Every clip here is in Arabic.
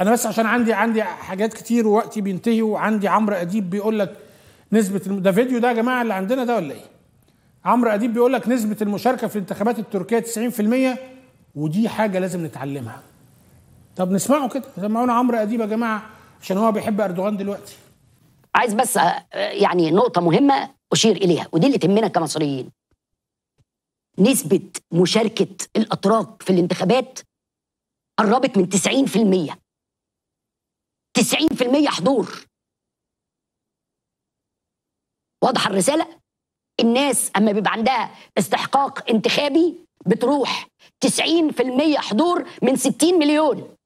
انا بس عشان عندي عندي حاجات كتير ووقتي بينتهي وعندي عمرو اديب بيقول لك نسبه الم... ده فيديو ده يا جماعه اللي عندنا ده ولا ايه عمرو اديب بيقول لك نسبه المشاركه في الانتخابات التركيه 90% ودي حاجه لازم نتعلمها طب نسمعه كده سمعونا عمرو اديب يا جماعه عشان هو بيحب اردوغان دلوقتي عايز بس آه، يعني نقطه مهمه اشير اليها ودي اللي تهمنا كمصريين نسبه مشاركه الاتراك في الانتخابات قربت من 90% 90% حضور واضحه الرساله الناس اما بيبقى عندها استحقاق انتخابي بتروح 90% حضور من 60 مليون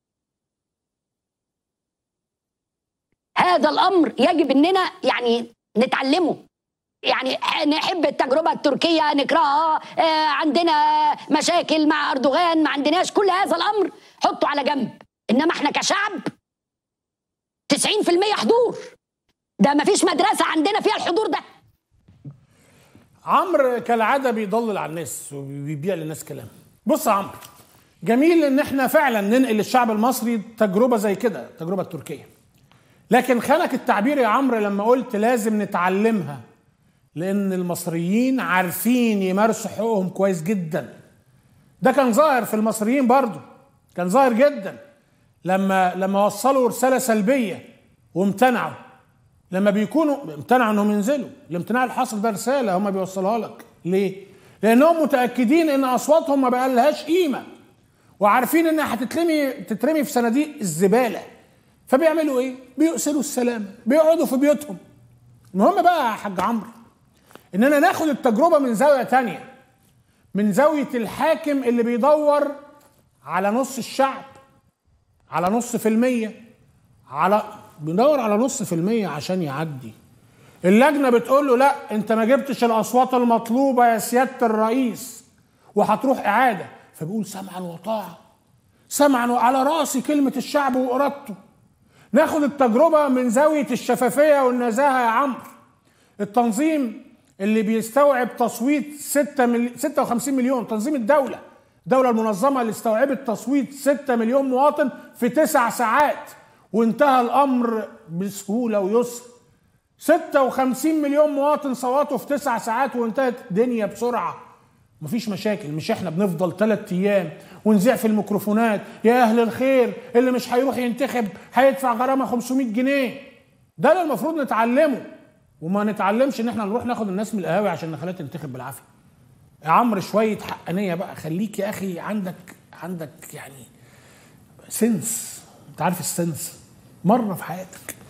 هذا الامر يجب اننا يعني نتعلمه يعني نحب التجربه التركيه نكرهها آه عندنا مشاكل مع اردوغان ما عندناش كل هذا الامر حطه على جنب انما احنا كشعب 90% حضور ده مفيش مدرسه عندنا فيها الحضور ده عمرو كالعاده بيضلل على الناس وبيبيع للناس كلام بص يا عمرو جميل ان احنا فعلا ننقل الشعب المصري تجربه زي كده التجربه التركيه لكن خانك التعبير يا عمرو لما قلت لازم نتعلمها لان المصريين عارفين يمارسوا حقوقهم كويس جدا ده كان ظاهر في المصريين برضه كان ظاهر جدا لما لما وصلوا رساله سلبيه وامتنعوا لما بيكونوا امتنعوا انهم ينزلوا الامتناع الحاصل ده رساله هم بيوصلوها لك ليه؟ لانهم متاكدين ان اصواتهم ما بقى لهاش قيمه وعارفين انها هتترمي تترمي في صناديق الزباله فبيعملوا ايه؟ بيؤسروا السلام بيقعدوا في بيوتهم المهم بقى يا حاج عمرو اننا ناخد التجربه من زاويه تانية من زاويه الحاكم اللي بيدور على نص الشعب على نص في المية على بندور على نص في المية عشان يعدي اللجنة بتقول له لا انت ما جبتش الاصوات المطلوبة يا سيادة الرئيس وهتروح اعادة فبيقول سمعا وطاعة سمعا وعلى راسي كلمة الشعب وإرادته ناخد التجربة من زاوية الشفافية والنزاهة يا عمرو التنظيم اللي بيستوعب تصويت 6 مل... 56 مليون تنظيم الدولة الدولة المنظمة اللي استوعبت تصويت 6 مليون مواطن في تسع ساعات وانتهى الأمر بسهولة ويسر 56 مليون مواطن صوتوا في تسع ساعات وانتهت الدنيا بسرعة مفيش مشاكل مش احنا بنفضل ثلاث ايام ونذيع في الميكروفونات يا اهل الخير اللي مش هيروح ينتخب هيدفع غرامه 500 جنيه ده اللي المفروض نتعلمه وما نتعلمش ان احنا نروح ناخد الناس من القهاوي عشان نخليها تنتخب بالعافيه يا عمرو شويه حقانيه بقى خليك يا اخي عندك عندك يعني سنس انت عارف السنس مره في حياتك